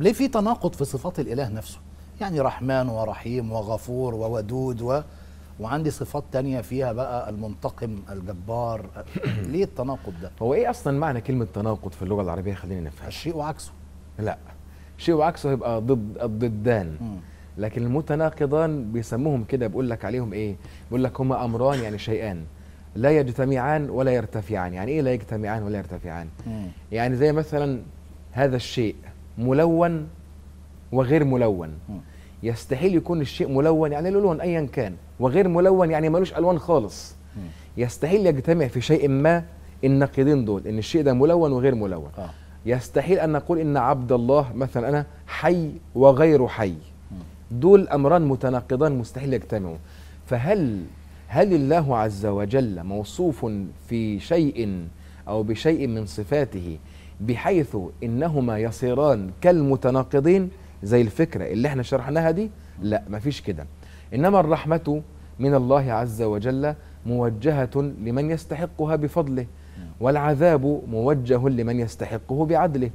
طب ليه في تناقض في صفات الاله نفسه يعني رحمن ورحيم وغفور وودود و... وعندي صفات تانية فيها بقى المنتقم الجبار ليه التناقض ده هو ايه اصلا معنى كلمه تناقض في اللغه العربيه خلينا نفهم الشيء وعكسه لا شيء وعكسه هيبقى ضد الضدان لكن المتناقضان بيسموهم كده بيقول لك عليهم ايه بيقول لك هما امران يعني شيئان لا يجتمعان ولا يرتفعان يعني ايه لا يجتمعان ولا يرتفعان يعني زي مثلا هذا الشيء ملون وغير ملون يستحيل يكون الشيء ملون يعني له لون ايا كان وغير ملون يعني ملوش الوان خالص يستحيل يجتمع في شيء ما النقيضين دول ان الشيء ده ملون وغير ملون آه. يستحيل ان نقول ان عبد الله مثلا انا حي وغير حي دول امران متناقضان مستحيل يجتمعوا فهل هل الله عز وجل موصوف في شيء او بشيء من صفاته بحيث انهما يصيران كالمتناقضين زي الفكره اللي احنا شرحناها دي لا مفيش كده انما الرحمه من الله عز وجل موجهه لمن يستحقها بفضله والعذاب موجه لمن يستحقه بعدله